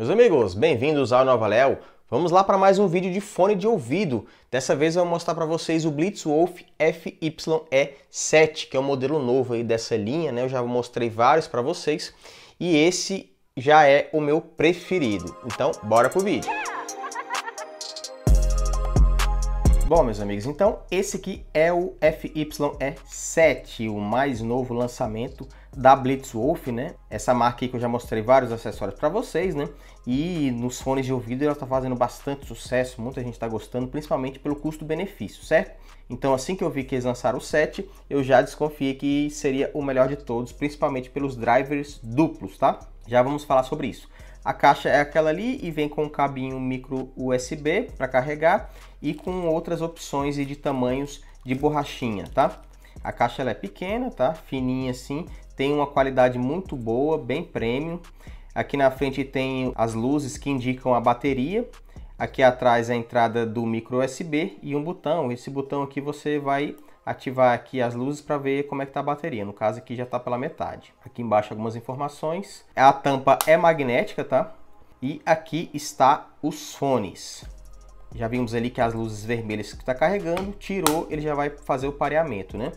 Meus amigos, bem-vindos ao Nova Léo. Vamos lá para mais um vídeo de fone de ouvido. Dessa vez eu vou mostrar para vocês o Blitzwolf FYE7, que é o um modelo novo aí dessa linha, né? Eu já mostrei vários para vocês e esse já é o meu preferido. Então, bora pro vídeo. Bom, meus amigos, então esse aqui é o FYE7, o mais novo lançamento da Blitzwolf, né? Essa marca aí que eu já mostrei vários acessórios para vocês, né? E nos fones de ouvido ela está fazendo bastante sucesso, muita gente está gostando, principalmente pelo custo-benefício, certo? Então assim que eu vi que eles lançaram o 7, eu já desconfiei que seria o melhor de todos, principalmente pelos drivers duplos, tá? Já vamos falar sobre isso. A caixa é aquela ali e vem com um cabinho micro USB para carregar e com outras opções de tamanhos de borrachinha, tá? A caixa ela é pequena, tá? Fininha assim, tem uma qualidade muito boa, bem premium. Aqui na frente tem as luzes que indicam a bateria. Aqui atrás a entrada do micro USB e um botão. Esse botão aqui você vai ativar aqui as luzes para ver como é que está a bateria. No caso aqui já está pela metade. Aqui embaixo algumas informações. A tampa é magnética, tá? E aqui está os fones. Já vimos ali que as luzes vermelhas que está carregando, tirou, ele já vai fazer o pareamento, né?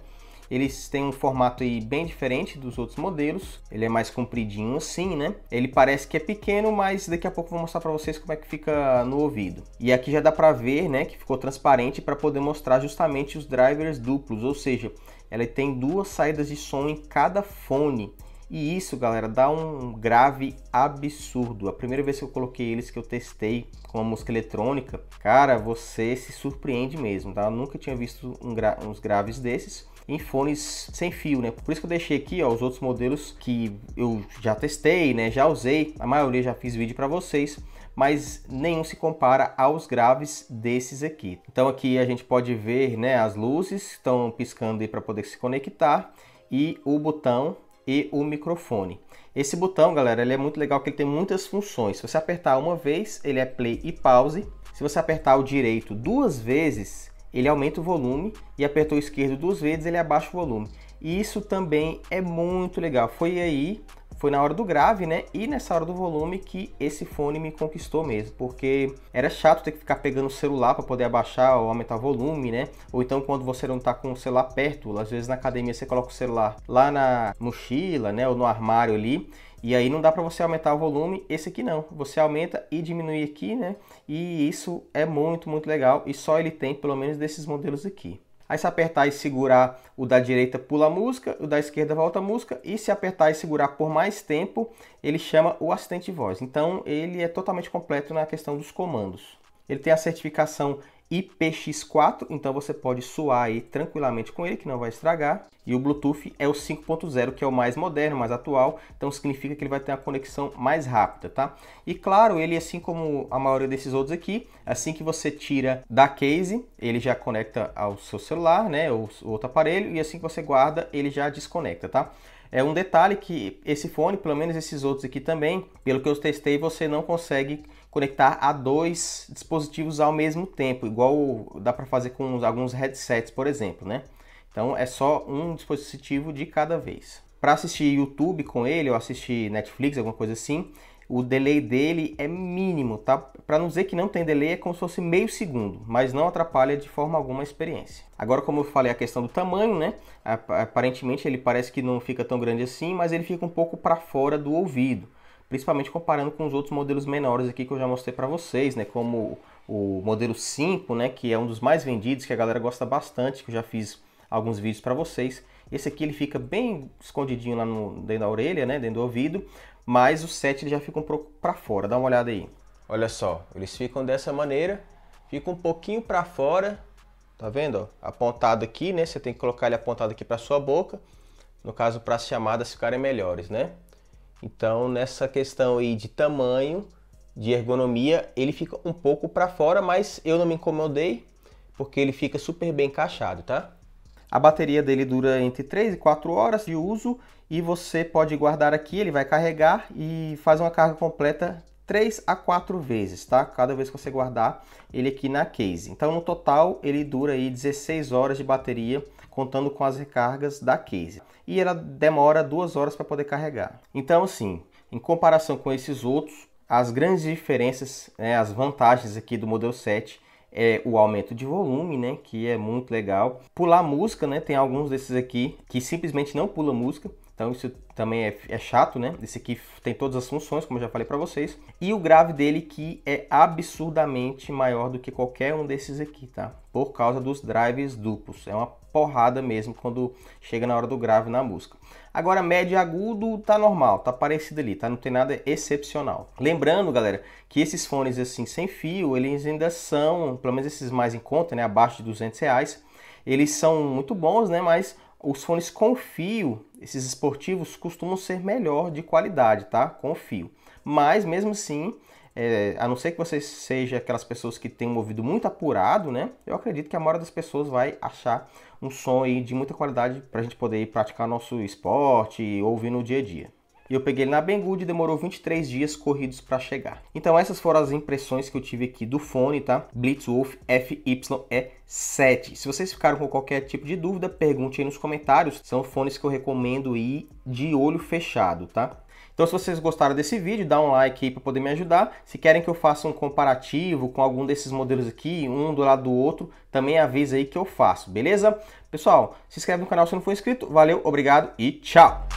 Eles têm um formato aí bem diferente dos outros modelos. Ele é mais compridinho assim, né? Ele parece que é pequeno, mas daqui a pouco vou mostrar para vocês como é que fica no ouvido. E aqui já dá para ver, né, que ficou transparente para poder mostrar justamente os drivers duplos, ou seja, ela tem duas saídas de som em cada fone. E isso, galera, dá um grave absurdo. A primeira vez que eu coloquei eles, que eu testei com uma música eletrônica, cara, você se surpreende mesmo, tá? Eu nunca tinha visto um gra uns graves desses em fones sem fio, né? Por isso que eu deixei aqui, ó, os outros modelos que eu já testei, né? Já usei, a maioria já fiz vídeo para vocês, mas nenhum se compara aos graves desses aqui. Então aqui a gente pode ver, né, as luzes estão piscando aí para poder se conectar e o botão e o microfone. Esse botão, galera, ele é muito legal porque ele tem muitas funções. Se você apertar uma vez, ele é play e pause. Se você apertar o direito duas vezes, ele aumenta o volume e apertou o esquerdo duas vezes, ele abaixa o volume. E isso também é muito legal. Foi aí foi na hora do grave, né? E nessa hora do volume que esse fone me conquistou mesmo, porque era chato ter que ficar pegando o celular para poder abaixar ou aumentar o volume, né? Ou então quando você não tá com o celular perto, às vezes na academia você coloca o celular lá na mochila, né, ou no armário ali, e aí não dá para você aumentar o volume, esse aqui não. Você aumenta e diminui aqui, né? E isso é muito, muito legal e só ele tem, pelo menos desses modelos aqui. Aí se apertar e segurar o da direita pula a música, o da esquerda volta a música e se apertar e segurar por mais tempo, ele chama o assistente de voz. Então ele é totalmente completo na questão dos comandos. Ele tem a certificação IPX4, então você pode suar aí tranquilamente com ele, que não vai estragar. E o Bluetooth é o 5.0, que é o mais moderno, mais atual, então significa que ele vai ter uma conexão mais rápida, tá? E claro, ele assim como a maioria desses outros aqui, assim que você tira da case, ele já conecta ao seu celular, né, ou outro aparelho, e assim que você guarda, ele já desconecta, tá? É um detalhe que esse fone, pelo menos esses outros aqui também, pelo que eu testei, você não consegue conectar a dois dispositivos ao mesmo tempo, igual dá para fazer com alguns headsets, por exemplo, né? Então é só um dispositivo de cada vez. Para assistir YouTube com ele, ou assistir Netflix, alguma coisa assim, o delay dele é mínimo, tá? Para não dizer que não tem delay, é como se fosse meio segundo, mas não atrapalha de forma alguma a experiência. Agora, como eu falei, a questão do tamanho, né? Aparentemente ele parece que não fica tão grande assim, mas ele fica um pouco para fora do ouvido, principalmente comparando com os outros modelos menores aqui que eu já mostrei para vocês, né? Como o modelo 5, né? Que é um dos mais vendidos, que a galera gosta bastante, que eu já fiz alguns vídeos para vocês. Esse aqui ele fica bem escondidinho lá no, dentro da orelha, né, dentro do ouvido, mas o 7 já fica um pouco para fora. Dá uma olhada aí. Olha só, eles ficam dessa maneira, fica um pouquinho para fora, tá vendo? Apontado aqui, né? Você tem que colocar ele apontado aqui para sua boca. No caso, para as chamadas ficarem melhores, né? Então, nessa questão aí de tamanho, de ergonomia, ele fica um pouco para fora, mas eu não me incomodei, porque ele fica super bem encaixado, tá? A bateria dele dura entre 3 e 4 horas de uso e você pode guardar aqui, ele vai carregar e faz uma carga completa 3 a 4 vezes, tá? Cada vez que você guardar ele aqui na case. Então, no total, ele dura aí 16 horas de bateria, contando com as recargas da case. E ela demora 2 horas para poder carregar. Então, assim, em comparação com esses outros, as grandes diferenças, né, as vantagens aqui do modelo 7 é o aumento de volume, né, que é muito legal. Pular música, né, tem alguns desses aqui que simplesmente não pula música. Então isso também é, é, chato, né? Esse aqui tem todas as funções, como eu já falei para vocês. E o grave dele que é absurdamente maior do que qualquer um desses aqui, tá? Por causa dos drives duplos. É uma porrada mesmo quando chega na hora do grave na música. Agora médio e agudo tá normal, tá parecido ali, tá? Não tem nada excepcional. Lembrando, galera, que esses fones assim sem fio, eles ainda são, pelo menos esses mais em conta, né? Abaixo de 200 reais. Eles são muito bons, né? Mas os fones com fio, esses esportivos costumam ser melhor de qualidade, tá? Com fio. Mas mesmo assim, é, a não ser que você seja aquelas pessoas que têm um ouvido muito apurado, né? Eu acredito que a maioria das pessoas vai achar um som aí de muita qualidade para a gente poder praticar nosso esporte ouvir no dia a dia e eu peguei ele na Banggood e demorou 23 dias corridos para chegar. Então essas foram as impressões que eu tive aqui do fone, tá? Blitzwolf FYE7. Se vocês ficaram com qualquer tipo de dúvida, pergunte aí nos comentários. São fones que eu recomendo ir de olho fechado, tá? Então, se vocês gostaram desse vídeo, dá um like aí para poder me ajudar. Se querem que eu faça um comparativo com algum desses modelos aqui, um do lado do outro, também avisa aí que eu faço, beleza? Pessoal, se inscreve no canal se não for inscrito. Valeu, obrigado e tchau!